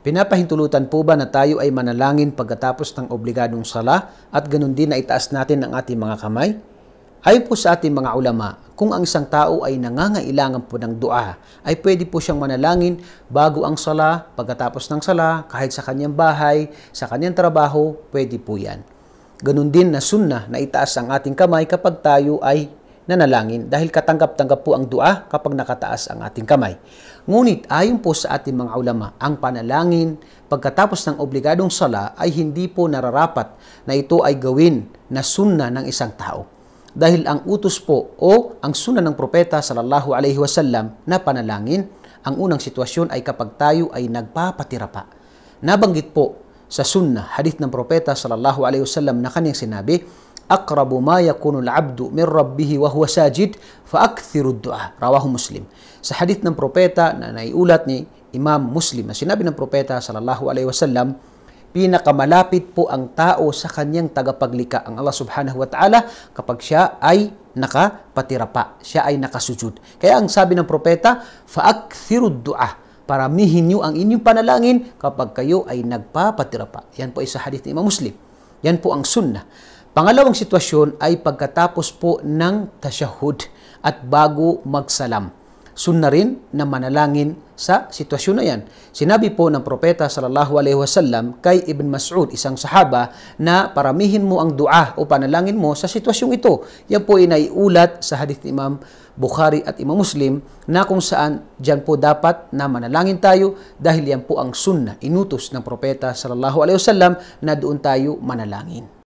Pinapahintulutan po ba na tayo ay manalangin pagkatapos ng obligadong sala at ganun din na itaas natin ang ating mga kamay? Ayon po sa ating mga ulama, kung ang isang tao ay nangangailangan po ng dua, ay pwede po siyang manalangin bago ang sala, pagkatapos ng sala, kahit sa kanyang bahay, sa kanyang trabaho, pwede po yan. Ganun din na sunnah na itaas ang ating kamay kapag tayo ay nanalangin dahil katanggap-tanggap po ang dua kapag nakataas ang ating kamay. Ngunit ayon po sa ating mga ulama, ang panalangin pagkatapos ng obligadong sala ay hindi po nararapat na ito ay gawin na sunna ng isang tao. Dahil ang utos po o ang sunna ng propeta sallallahu alaihi wasallam na panalangin, ang unang sitwasyon ay kapag tayo ay nagpapatira pa. Nabanggit po sa sunnah, hadith ng propeta sallallahu alaihi wasallam na kanyang sinabi, Akrabu ma yakunu al-'abdu min rabbihi wa huwa sajid fa akthiru dua Rawahu Muslim. Sa hadith ng propeta na naiulat ni Imam Muslim na sinabi ng propeta sallallahu alaihi wasallam, pinakamalapit po ang tao sa kanyang tagapaglika ang Allah subhanahu wa ta'ala kapag siya ay nakapatirapa, siya ay nakasujud. Kaya ang sabi ng propeta, fa faakthirud du'a paramihin niyo ang inyong panalangin kapag kayo ay nagpapatira pa. Yan po ay sa hadith ni Imam Muslim. Yan po ang sunnah. Pangalawang sitwasyon ay pagkatapos po ng tashahud at bago magsalam sunna rin na manalangin sa sitwasyon na yan. Sinabi po ng propeta sallallahu alaihi wasallam kay Ibn Mas'ud, isang sahaba, na paramihin mo ang dua o panalangin mo sa sitwasyong ito. Yan po ay sa hadith ni Imam Bukhari at Imam Muslim na kung saan dyan po dapat na manalangin tayo dahil yan po ang sunna inutos ng propeta sallallahu alaihi wasallam na doon tayo manalangin.